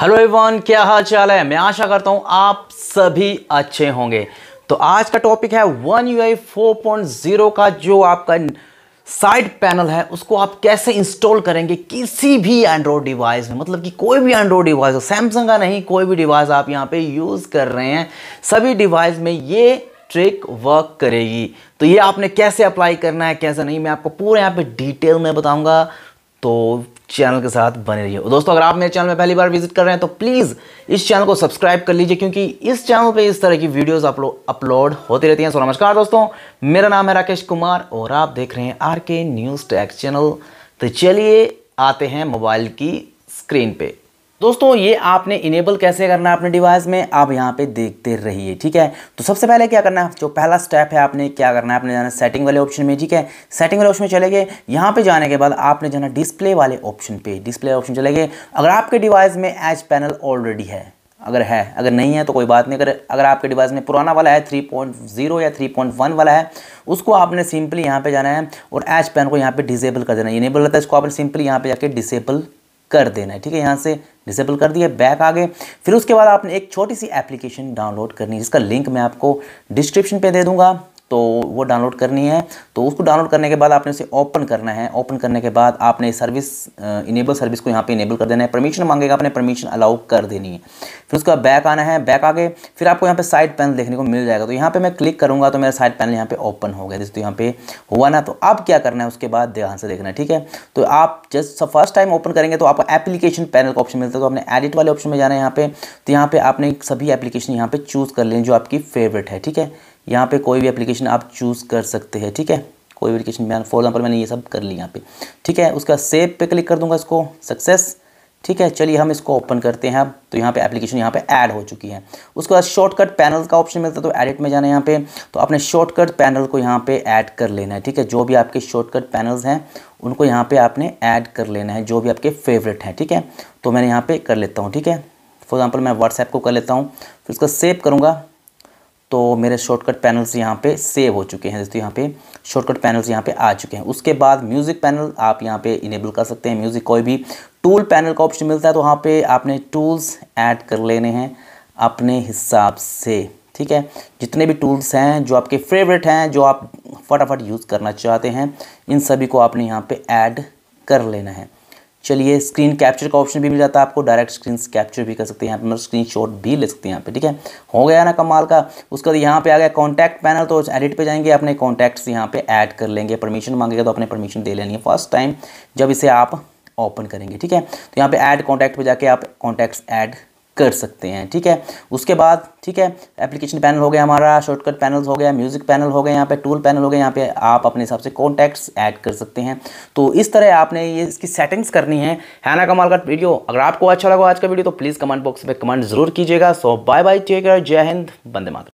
hello everyone क्या हाल चाल है मैं आशा करता हूँ आप सभी अच्छे होंगे तो आज का टॉपिक है वन यू आई फोर का जो आपका साइड पैनल है उसको आप कैसे इंस्टॉल करेंगे किसी भी एंड्रॉयड डिवाइस में मतलब कि कोई भी एंड्रॉयड डिवाइस हो सैमसंग का नहीं कोई भी डिवाइस आप यहाँ पे यूज़ कर रहे हैं सभी डिवाइस में ये ट्रिक वर्क करेगी तो ये आपने कैसे अप्लाई करना है कैसे नहीं मैं आपको पूरे यहाँ पे डिटेल में बताऊंगा तो चैनल के साथ बने रहिए दोस्तों अगर आप मेरे चैनल में पहली बार विजिट कर रहे हैं तो प्लीज़ इस चैनल को सब्सक्राइब कर लीजिए क्योंकि इस चैनल पे इस तरह की वीडियोस अपलोड होती रहती हैं सो नमस्कार दोस्तों मेरा नाम है राकेश कुमार और आप देख रहे हैं आर के न्यूज़ टैक्स चैनल तो चलिए आते हैं मोबाइल की स्क्रीन पर दोस्तों ये आपने इनेबल कैसे करना है अपने डिवाइस में आप यहाँ पे देखते रहिए ठीक है तो सबसे पहले क्या करना है जो पहला स्टेप है आपने क्या करना है आपने जाना सेटिंग वाले ऑप्शन में ठीक है सेटिंग वाले ऑप्शन में चले गए यहाँ पे जाने के बाद आपने जाना डिस्प्ले वाले ऑप्शन पे डिस्प्ले ऑप्शन चले गए अगर आपके डिवाइस में एच पैनल ऑलरेडी है अगर है अगर नहीं है तो कोई बात नहीं अगर अगर आपके डिवाइस में पुराना वाला है 3.0 या 3.1 वाला है उसको आपने सिंपली यहाँ पे जाना है और एच पैन को यहाँ पे डिसेबल कर देना है इनेबल रहता है इसको आपने सिंपली यहाँ पे जाके डिसेबल कर देना है ठीक है यहाँ से डिसेबल कर दिया बैक आ गए फिर उसके बाद आपने एक छोटी सी एप्लीकेशन डाउनलोड करनी है जिसका लिंक मैं आपको डिस्क्रिप्शन पे दे दूंगा तो वो डाउनलोड करनी है तो उसको डाउनलोड करने के बाद आपने उसे ओपन करना है ओपन करने के बाद आपने सर्विस इनेबल सर्विस को यहाँ पे इनेबल कर देना है परमिशन मांगेगा आपने परमिशन अलाउ कर देनी है फिर उसका बैक आना है बैक आगे फिर आपको यहाँ पे साइड पैनल देखने को मिल जाएगा तो यहाँ पे मैं क्लिक करूँगा तो मेरा साइड पैनल यहाँ पे ओपन हो गया जैसे तो यहाँ पे हुआ ना तो अब क्या करना है उसके बाद ध्यान से देखना है ठीक है तो आप जस्ट फर्स्ट टाइम ओपन करेंगे तो आपको एप्लीकेशन पैनल का ऑप्शन मिलता है तो आपने एडिट वाले ऑप्शन में जाना है यहाँ पे तो यहाँ पे आपने सभी एप्लीकेशन यहाँ पे चूज़ कर लें जो आपकी फेवरेट है ठीक है यहाँ पे कोई भी एप्लीकेशन आप चूज़ कर सकते हैं ठीक है कोई भी एप्लीकेशन मैं फॉर एग्जाम्पल मैंने ये सब कर लिया यहाँ पे ठीक है उसका सेव पे क्लिक कर दूंगा इसको सक्सेस ठीक है चलिए हम इसको ओपन करते हैं अब तो यहाँ पे एप्लीकेशन यहाँ पे ऐड हो चुकी है उसके बाद शॉर्टकट पैनल का ऑप्शन मिलता है तो एडिट में जाना है यहाँ पे तो आपने शॉर्टकट पैनल को यहाँ पे ऐड कर लेना है ठीक है जो भी आपके शॉर्टकट पैनल्स हैं उनको यहाँ पे आपने ऐड कर लेना है जो भी आपके फेवरेट हैं ठीक है तो मैंने यहाँ पर कर लेता हूँ ठीक है फॉर एग्जाम्पल मैं व्हाट्सएप को कर लेता हूँ फिर उसका सेव करूँगा तो मेरे शॉर्टकट पैनल्स यहाँ पे सेव हो चुके हैं जैसे तो यहाँ पे शॉर्टकट पैनल्स यहाँ पे आ चुके हैं उसके बाद म्यूज़िक पैनल आप यहाँ पे इनेबल कर सकते हैं म्यूज़िक कोई भी टूल पैनल का ऑप्शन मिलता है तो वहाँ पे आपने टूल्स ऐड कर लेने हैं अपने हिसाब से ठीक है जितने भी टूल्स हैं जो आपके फेवरेट हैं जो आप फटाफट यूज़ करना चाहते हैं इन सभी को आपने यहाँ पर ऐड कर लेना है चलिए स्क्रीन कैप्चर का ऑप्शन भी मिल जाता है आपको डायरेक्ट स्क्रीन कैप्चर भी कर सकते हैं यहाँ पर मतलब स्क्रीन शॉट भी ले सकते हैं यहाँ पे ठीक है हो गया ना कमाल का उसके बाद यहाँ पे आ गया कॉन्टैक्ट पैनल तो एडिट पे जाएंगे अपने कॉन्टैक्ट्स यहाँ पे ऐड कर लेंगे परमिशन मांगेगा तो अपने परमिशन दे लेनी है फर्स्ट टाइम जब इसे आप ओपन करेंगे ठीक है तो यहाँ पे ऐड कॉन्टैक्ट पर जाके आप कॉन्टैक्ट्स ऐड कर सकते हैं ठीक है उसके बाद ठीक है एप्लीकेशन पैनल हो गया हमारा शॉर्टकट पैनल्स हो गया म्यूज़िक पैनल हो गया यहाँ पे टूल पैनल हो गया यहाँ पे आप अपने हिसाब से कॉन्टैक्ट्स ऐड कर सकते हैं तो इस तरह आपने ये इसकी सेटिंग्स करनी है हैना कमाल का वीडियो अगर आपको अच्छा लगा आज का वीडियो तो प्लीज़ कमेंट बॉक्स में कमेंट जरूर कीजिएगा so bye bye take care जय हिंद बंदे मात्र